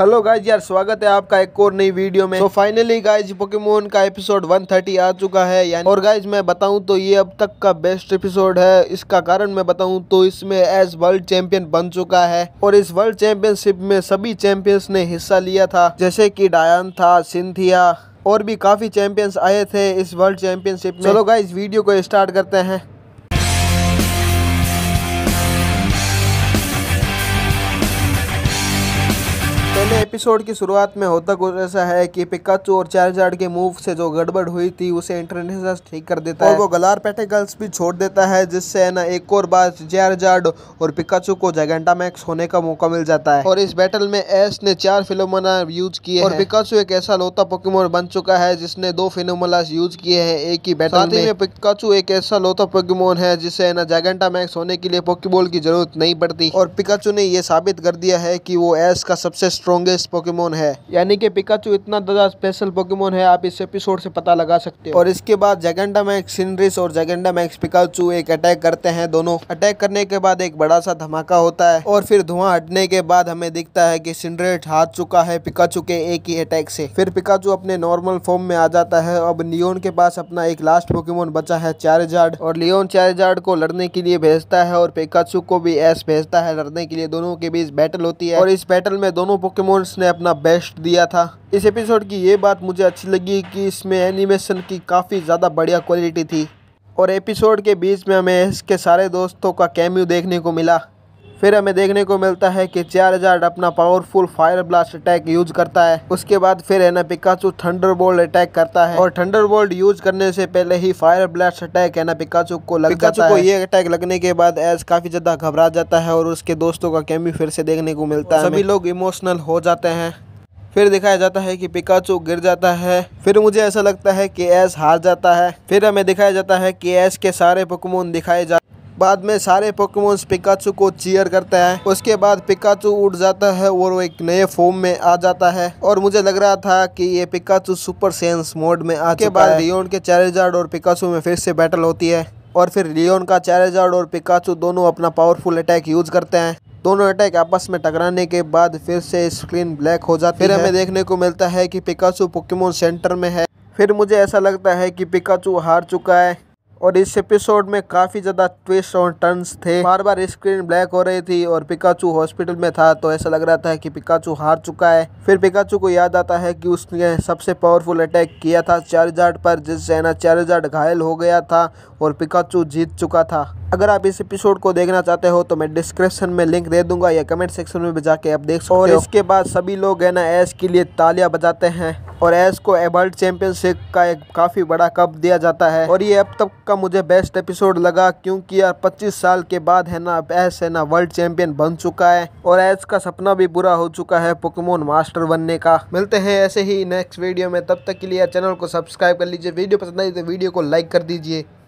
Hello guys यार स्वागत है आपका एक और नई वीडियो में तो फाइनली गाइज पोकेमोन का एपिसोड 130 आ चुका है यानी और गाइज मैं बताऊं तो ये अब तक का बेस्ट एपिसोड है इसका कारण मैं बताऊं तो इसमें एज वर्ल्ड चैंपियन बन चुका है और इस वर्ल्ड चैंपियनशिप में सभी चैंपियंस ने हिस्सा लिया था जैसे की डायन था सिंथिया और भी काफी चैंपियंस आए थे इस वर्ल्ड चैंपियनशिप में चलो गाइज वीडियो को स्टार्ट करते हैं एपिसोड की शुरुआत में होता कुछ ऐसा है कि पिकाचू और चार्जार्ड के मूव से जो गड़बड़ हुई थी उसे इंटरनेशनल ठीक कर देता है और वो गलार पेटेकल्स भी छोड़ देता है जिससे ना एक और बार चार्जार्ड और पिकाचू को जैगेंटा मैक्स होने का मौका मिल जाता है और इस बैटल में एस ने चार फिलोमोना यूज किए और पिकाचू एक ऐसा लोता पोकेमोन बन चुका है जिसने दो फिनोमोलास यूज किए हैं एक ही बैटल साथ में पिकाचू एक ऐसा लोता पोकेमोन है जिसे ना जैगेंटा मैक्स होने के लिए पोकेबॉल की जरूरत नहीं पड़ती और पिकाचू ने यह साबित कर दिया है कि वो एस का सबसे स्ट्रॉन्गेस्ट बेस्ट पोकेमोन है यानी कि पिकाचू इतना ज़्यादा स्पेशल पोकेमोन है आप इस एपिसोड से पता लगा सकते हो और इसके बाद जगेंडा मैक्स सिनरिस और जगेंडा मैक्स पिकाचू एक अटैक करते हैं दोनों अटैक करने के बाद एक बड़ा सा धमाका होता है और फिर धुआं हटने के बाद हमें दिखता है की सिनरेट हार चुका है पिकाचू के एक ही अटैक से फिर पिकाचू अपने नॉर्मल फॉर्म में आ जाता है अब लियोन के पास अपना एक लास्ट पोकेमोन बचा है चार और लियोन चारेजार्ड को लड़ने के लिए भेजता है और पिकाचू को भी एस भेजता है लड़ने के लिए दोनों के बीच बैटल होती है और इस बैटल में दोनों पोकेमोन एक्ट्रेस ने अपना बेस्ट दिया था इस एपिसोड की ये बात मुझे अच्छी लगी कि इसमें एनिमेशन की काफ़ी ज़्यादा बढ़िया क्वालिटी थी और एपिसोड के बीच में हमें इसके सारे दोस्तों का कैम्यू देखने को मिला फिर हमें देखने को मिलता है कि चार हजार अपना powerful fire blast attack use करता है उसके बाद फिर है ना पिकाचू थंडर अटैक करता है और थंडर यूज करने से पहले ही फायर ब्लास्ट अटैक है ना पिकाचू को लग पिकाचू को ये अटैक लगने के बाद एस काफी ज्यादा घबरा जाता है और उसके दोस्तों का कैमी फिर से देखने को मिलता है सभी लोग इमोशनल हो जाते हैं फिर दिखाया जाता है कि पिकाचू गिर जाता है फिर मुझे ऐसा लगता है कि एस हार जाता है फिर हमें दिखाया जाता है कि एस के सारे पकमोन दिखाए जा बाद में सारे पोकेमोन्स पिकाचू को चीयर करते हैं उसके बाद पिकाचू उड़ जाता है और वो एक नए फॉर्म में आ जाता है और मुझे लग रहा था कि ये पिकाचू सुपर सेंस मोड में आ के बाद रियोन के चैरेजार्ड और पिकाचू में फिर से बैटल होती है और फिर लियोन का चैरेजार्ड और पिकाचू दोनों अपना पावरफुल अटैक यूज करते हैं दोनों अटैक आपस में टकराने के बाद फिर से स्क्रीन ब्लैक हो जाती फिर है। हमें देखने को मिलता है कि पिकाचू पोकेमोन सेंटर में है फिर मुझे ऐसा लगता है कि पिकाचू हार चुका है और इस एपिसोड में काफ़ी ज़्यादा ट्विस्ट और टर्न्स थे बार बार स्क्रीन ब्लैक हो रही थी और पिकाचू हॉस्पिटल में था तो ऐसा लग रहा था कि पिकाचू हार चुका है फिर पिकाचू को याद आता है कि उसने सबसे पावरफुल अटैक किया था चार्जार्ड पर जिससे ना चार्जार्ड घायल हो गया था और पिकाचू जीत चुका था अगर आप इस एपिसोड को देखना चाहते हो तो मैं डिस्क्रिप्शन में लिंक दे दूंगा या कमेंट सेक्शन में जाके आप देख सकते और हो और इसके बाद सभी लोग है ना एस के लिए तालियां बजाते हैं और एस को वर्ल्ड चैंपियनशिप का एक काफ़ी बड़ा कप दिया जाता है और ये अब तक का मुझे बेस्ट एपिसोड लगा क्योंकि यार 25 साल के बाद है ना एस है ना वर्ल्ड चैंपियन बन चुका है और एस का सपना भी पूरा हो चुका है पोकेमोन मास्टर बनने का मिलते हैं ऐसे ही नेक्स्ट वीडियो में तब तक के लिए चैनल को सब्सक्राइब कर लीजिए वीडियो पसंद आई तो वीडियो को लाइक कर दीजिए